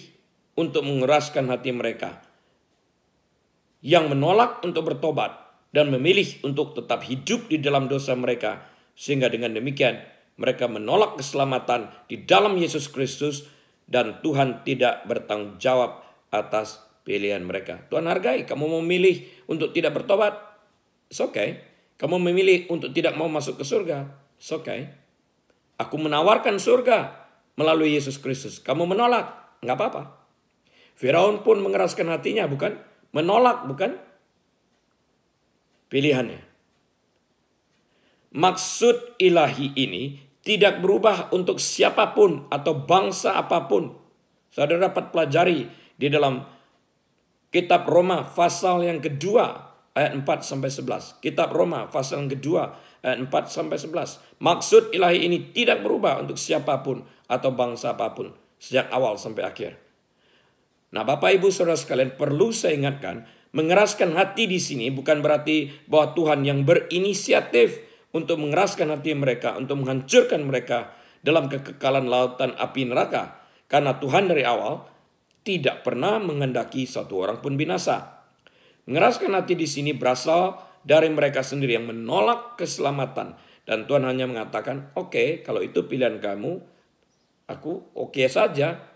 untuk mengeraskan hati mereka yang menolak untuk bertobat dan memilih untuk tetap hidup di dalam dosa mereka, sehingga dengan demikian mereka menolak keselamatan di dalam Yesus Kristus, dan Tuhan tidak bertanggung jawab atas pilihan mereka. Tuhan hargai, kamu memilih untuk tidak bertobat, it's okay. Kamu memilih untuk tidak mau masuk ke surga, it's okay. Aku menawarkan surga melalui Yesus Kristus. Kamu menolak, nggak apa-apa. Firaun pun mengeraskan hatinya, bukan? Menolak bukan pilihannya. Maksud ilahi ini tidak berubah untuk siapapun atau bangsa apapun. Saudara dapat pelajari di dalam kitab Roma pasal yang kedua ayat 4 sampai 11. Kitab Roma pasal yang kedua ayat 4 sampai 11. Maksud ilahi ini tidak berubah untuk siapapun atau bangsa apapun sejak awal sampai akhir. Nah, Bapak Ibu Saudara sekalian, perlu saya ingatkan, mengeraskan hati di sini bukan berarti bahwa Tuhan yang berinisiatif untuk mengeraskan hati mereka, untuk menghancurkan mereka dalam kekekalan lautan api neraka. Karena Tuhan dari awal tidak pernah menghendaki satu orang pun binasa. Mengeraskan hati di sini berasal dari mereka sendiri yang menolak keselamatan. Dan Tuhan hanya mengatakan, oke okay, kalau itu pilihan kamu, aku oke okay saja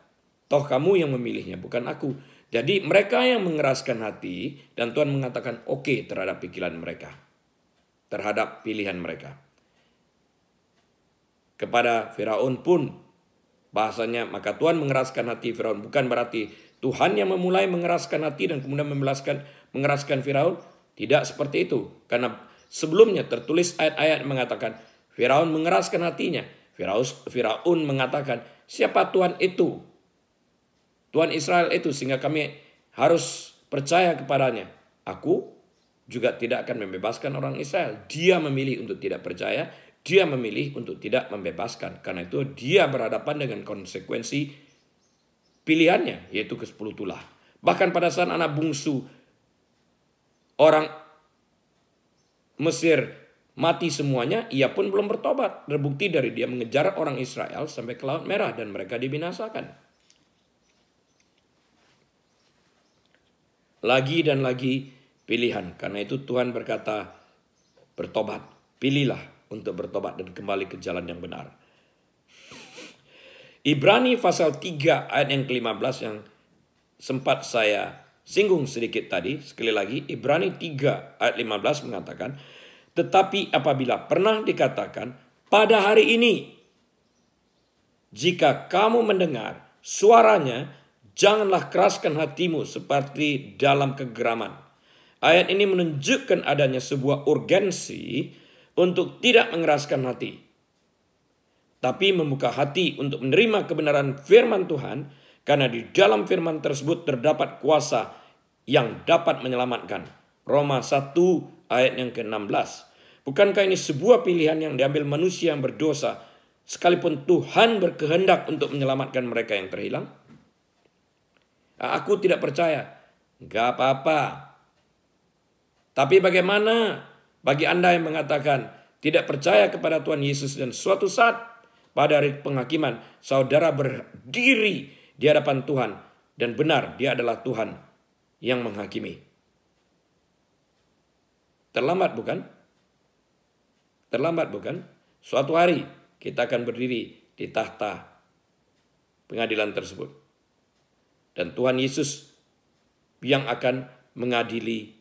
Toh kamu yang memilihnya, bukan aku. Jadi mereka yang mengeraskan hati dan Tuhan mengatakan oke okay terhadap pikiran mereka. Terhadap pilihan mereka. Kepada Firaun pun bahasanya maka Tuhan mengeraskan hati Firaun. Bukan berarti Tuhan yang memulai mengeraskan hati dan kemudian membelaskan mengeraskan Firaun. Tidak seperti itu. Karena sebelumnya tertulis ayat-ayat mengatakan Firaun mengeraskan hatinya. Firaun, Firaun mengatakan siapa Tuhan itu Tuhan Israel itu sehingga kami harus percaya kepadanya. Aku juga tidak akan membebaskan orang Israel. Dia memilih untuk tidak percaya, dia memilih untuk tidak membebaskan. Karena itu dia berhadapan dengan konsekuensi pilihannya, yaitu ke sepuluh tulah. Bahkan pada saat anak bungsu orang Mesir mati semuanya, ia pun belum bertobat. Terbukti dari dia mengejar orang Israel sampai ke Laut Merah dan mereka dibinasakan. lagi dan lagi pilihan. Karena itu Tuhan berkata, bertobat, pilihlah untuk bertobat dan kembali ke jalan yang benar. Ibrani pasal 3 ayat yang ke-15 yang sempat saya singgung sedikit tadi. Sekali lagi, Ibrani 3 ayat 15 mengatakan, Tetapi apabila pernah dikatakan, pada hari ini, jika kamu mendengar suaranya, Janganlah keraskan hatimu seperti dalam kegeraman. Ayat ini menunjukkan adanya sebuah urgensi untuk tidak mengeraskan hati. Tapi membuka hati untuk menerima kebenaran firman Tuhan karena di dalam firman tersebut terdapat kuasa yang dapat menyelamatkan. Roma 1 ayat yang ke-16. Bukankah ini sebuah pilihan yang diambil manusia yang berdosa sekalipun Tuhan berkehendak untuk menyelamatkan mereka yang terhilang? Ah, aku tidak percaya. Gak apa-apa. Tapi bagaimana bagi Anda yang mengatakan tidak percaya kepada Tuhan Yesus dan suatu saat pada hari penghakiman saudara berdiri di hadapan Tuhan dan benar dia adalah Tuhan yang menghakimi. Terlambat bukan? Terlambat bukan? Suatu hari kita akan berdiri di tahta pengadilan tersebut dan Tuhan Yesus yang akan mengadili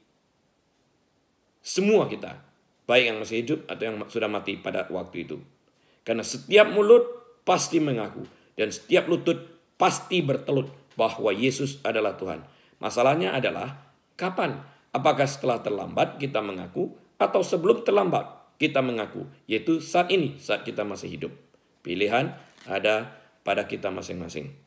semua kita, baik yang masih hidup atau yang sudah mati pada waktu itu. Karena setiap mulut pasti mengaku dan setiap lutut pasti bertelut bahwa Yesus adalah Tuhan. Masalahnya adalah kapan? Apakah setelah terlambat kita mengaku atau sebelum terlambat kita mengaku, yaitu saat ini, saat kita masih hidup. Pilihan ada pada kita masing-masing.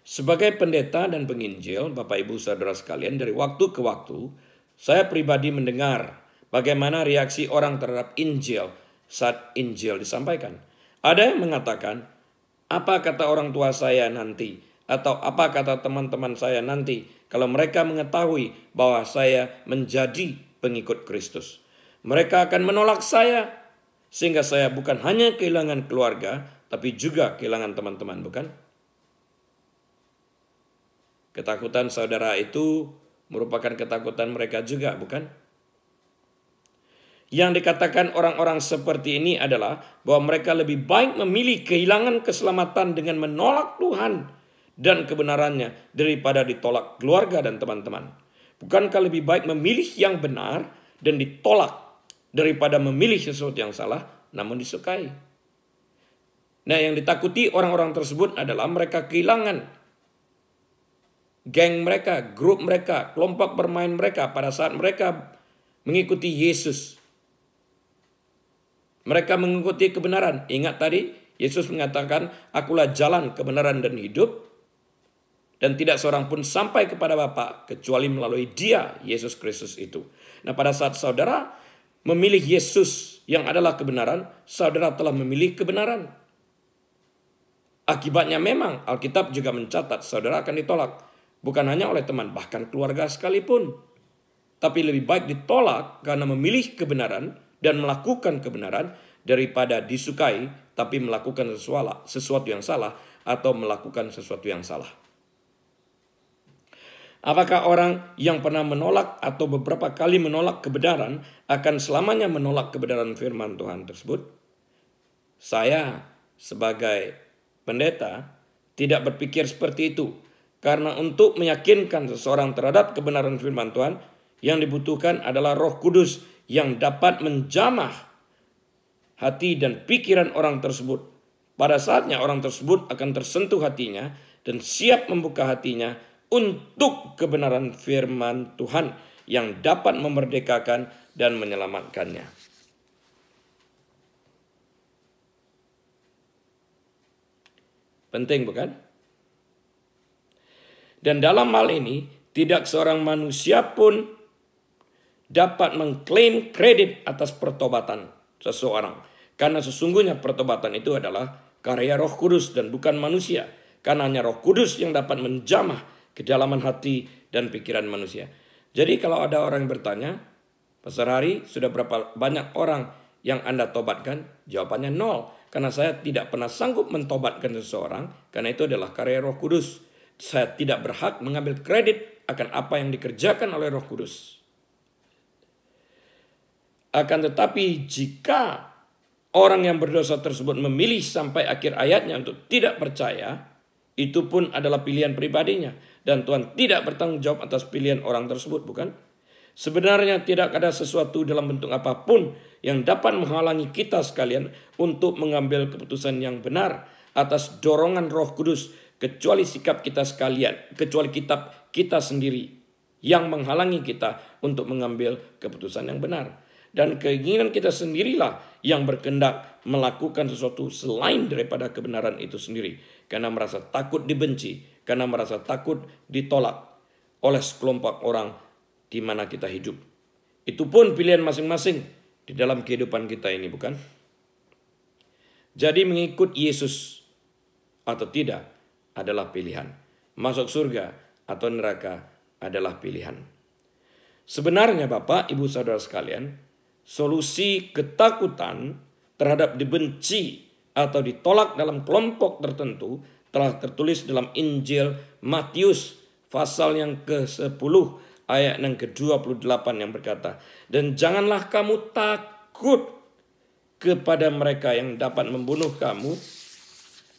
Sebagai pendeta dan penginjil, Bapak Ibu saudara sekalian, dari waktu ke waktu saya pribadi mendengar bagaimana reaksi orang terhadap Injil saat Injil disampaikan. Ada yang mengatakan, apa kata orang tua saya nanti? Atau apa kata teman-teman saya nanti kalau mereka mengetahui bahwa saya menjadi pengikut Kristus? Mereka akan menolak saya sehingga saya bukan hanya kehilangan keluarga, tapi juga kehilangan teman-teman, bukan? Ketakutan saudara itu merupakan ketakutan mereka juga, bukan? Yang dikatakan orang-orang seperti ini adalah bahwa mereka lebih baik memilih kehilangan keselamatan dengan menolak Tuhan dan kebenarannya daripada ditolak keluarga dan teman-teman. Bukankah lebih baik memilih yang benar dan ditolak daripada memilih sesuatu yang salah namun disukai? Nah, yang ditakuti orang-orang tersebut adalah mereka kehilangan geng mereka, grup mereka, kelompok bermain mereka pada saat mereka mengikuti Yesus. Mereka mengikuti kebenaran. Ingat tadi Yesus mengatakan, "Akulah jalan, kebenaran dan hidup." Dan tidak seorang pun sampai kepada Bapa kecuali melalui Dia, Yesus Kristus itu. Nah, pada saat saudara memilih Yesus yang adalah kebenaran, saudara telah memilih kebenaran. Akibatnya memang Alkitab juga mencatat saudara akan ditolak. Bukan hanya oleh teman, bahkan keluarga sekalipun. Tapi lebih baik ditolak karena memilih kebenaran dan melakukan kebenaran daripada disukai tapi melakukan sesuatu yang salah atau melakukan sesuatu yang salah. Apakah orang yang pernah menolak atau beberapa kali menolak kebenaran akan selamanya menolak kebenaran firman Tuhan tersebut? Saya sebagai pendeta tidak berpikir seperti itu. Karena untuk meyakinkan seseorang terhadap kebenaran firman Tuhan, yang dibutuhkan adalah roh kudus yang dapat menjamah hati dan pikiran orang tersebut. Pada saatnya orang tersebut akan tersentuh hatinya dan siap membuka hatinya untuk kebenaran firman Tuhan yang dapat memerdekakan dan menyelamatkannya. Penting bukan? Dan dalam hal ini, tidak seorang manusia pun dapat mengklaim kredit atas pertobatan seseorang. Karena sesungguhnya pertobatan itu adalah karya roh kudus dan bukan manusia. Karena hanya roh kudus yang dapat menjamah kedalaman hati dan pikiran manusia. Jadi kalau ada orang yang bertanya, Pastor Hari sudah berapa banyak orang yang Anda tobatkan? Jawabannya nol. Karena saya tidak pernah sanggup mentobatkan seseorang, karena itu adalah karya roh kudus. Saya tidak berhak mengambil kredit akan apa yang dikerjakan oleh Roh Kudus. Akan tetapi, jika orang yang berdosa tersebut memilih sampai akhir ayatnya untuk tidak percaya, itu pun adalah pilihan pribadinya, dan Tuhan tidak bertanggung jawab atas pilihan orang tersebut, bukan? Sebenarnya, tidak ada sesuatu dalam bentuk apapun yang dapat menghalangi kita sekalian untuk mengambil keputusan yang benar atas dorongan Roh Kudus kecuali sikap kita sekalian, kecuali kitab kita sendiri yang menghalangi kita untuk mengambil keputusan yang benar. Dan keinginan kita sendirilah yang berkendak melakukan sesuatu selain daripada kebenaran itu sendiri. Karena merasa takut dibenci, karena merasa takut ditolak oleh sekelompok orang di mana kita hidup. Itu pun pilihan masing-masing di dalam kehidupan kita ini, bukan? Jadi mengikut Yesus atau tidak adalah pilihan. Masuk surga atau neraka adalah pilihan. Sebenarnya Bapak, Ibu, Saudara sekalian, solusi ketakutan terhadap dibenci atau ditolak dalam kelompok tertentu telah tertulis dalam Injil Matius pasal yang ke-10 ayat yang ke-28 yang berkata, "Dan janganlah kamu takut kepada mereka yang dapat membunuh kamu,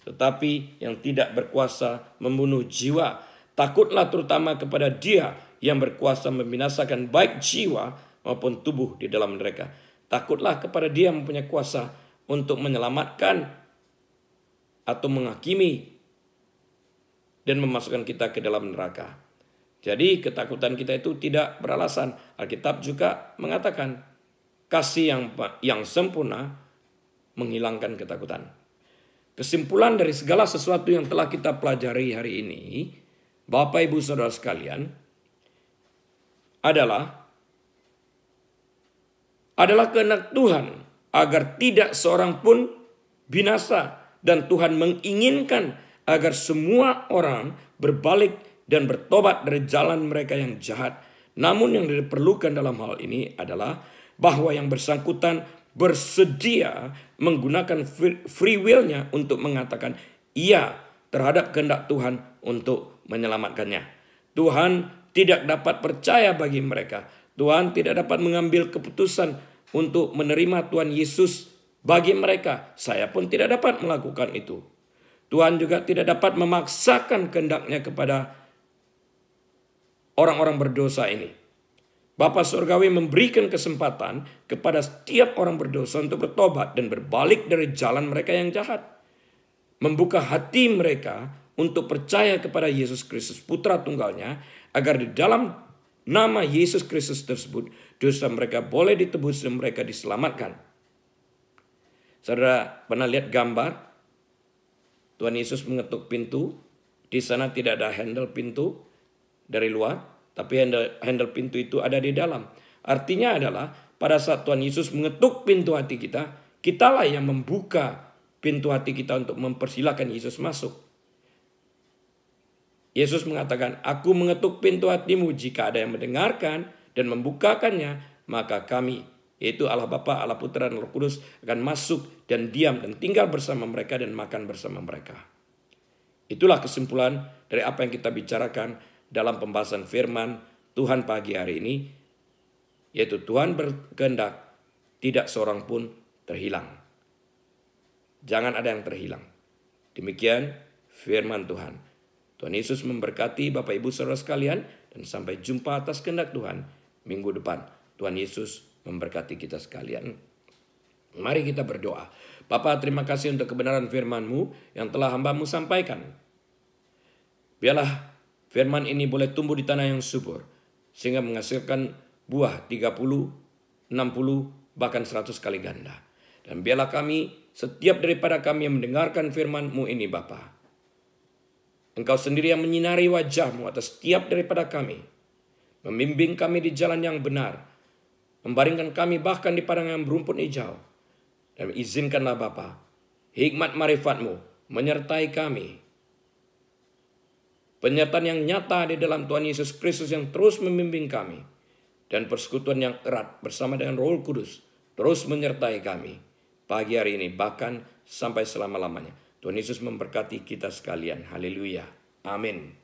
tetapi yang tidak berkuasa membunuh jiwa. Takutlah terutama kepada dia yang berkuasa membinasakan baik jiwa maupun tubuh di dalam mereka. Takutlah kepada dia yang mempunyai kuasa untuk menyelamatkan atau menghakimi dan memasukkan kita ke dalam neraka. Jadi ketakutan kita itu tidak beralasan. Alkitab juga mengatakan kasih yang yang sempurna menghilangkan ketakutan. Kesimpulan dari segala sesuatu yang telah kita pelajari hari ini, Bapak Ibu Saudara sekalian, adalah adalah kehendak Tuhan agar tidak seorang pun binasa dan Tuhan menginginkan agar semua orang berbalik dan bertobat dari jalan mereka yang jahat. Namun yang diperlukan dalam hal ini adalah bahwa yang bersangkutan bersedia menggunakan free will-nya untuk mengatakan iya terhadap kehendak Tuhan untuk menyelamatkannya. Tuhan tidak dapat percaya bagi mereka. Tuhan tidak dapat mengambil keputusan untuk menerima Tuhan Yesus bagi mereka. Saya pun tidak dapat melakukan itu. Tuhan juga tidak dapat memaksakan kehendaknya kepada orang-orang berdosa ini. Bapak Surgawi memberikan kesempatan kepada setiap orang berdosa untuk bertobat dan berbalik dari jalan mereka yang jahat. Membuka hati mereka untuk percaya kepada Yesus Kristus putra tunggalnya agar di dalam nama Yesus Kristus tersebut dosa mereka boleh ditebus dan mereka diselamatkan. Saudara pernah lihat gambar? Tuhan Yesus mengetuk pintu. Di sana tidak ada handle pintu dari luar tapi handle, handle pintu itu ada di dalam. Artinya adalah pada saat Tuhan Yesus mengetuk pintu hati kita, kitalah yang membuka pintu hati kita untuk mempersilahkan Yesus masuk. Yesus mengatakan, Aku mengetuk pintu hatimu jika ada yang mendengarkan dan membukakannya, maka kami, yaitu Allah Bapa, Allah Putra, dan Roh Kudus akan masuk dan diam dan tinggal bersama mereka dan makan bersama mereka. Itulah kesimpulan dari apa yang kita bicarakan dalam pembahasan firman Tuhan pagi hari ini, yaitu Tuhan berkehendak tidak seorang pun terhilang. Jangan ada yang terhilang. Demikian firman Tuhan. Tuhan Yesus memberkati Bapak Ibu saudara sekalian dan sampai jumpa atas kehendak Tuhan minggu depan. Tuhan Yesus memberkati kita sekalian. Mari kita berdoa. Bapa terima kasih untuk kebenaran firman-Mu yang telah hamba mu sampaikan. Biarlah firman ini boleh tumbuh di tanah yang subur sehingga menghasilkan buah 30, 60, bahkan 100 kali ganda. Dan biarlah kami, setiap daripada kami yang mendengarkan firman-Mu ini Bapa. Engkau sendiri yang menyinari wajah-Mu atas setiap daripada kami. Membimbing kami di jalan yang benar. Membaringkan kami bahkan di padang yang berumput hijau. Dan izinkanlah Bapa, hikmat marifat-Mu menyertai kami penyertaan yang nyata di dalam Tuhan Yesus Kristus yang terus membimbing kami, dan persekutuan yang erat bersama dengan Roh Kudus terus menyertai kami pagi hari ini, bahkan sampai selama-lamanya. Tuhan Yesus memberkati kita sekalian. Haleluya. Amin.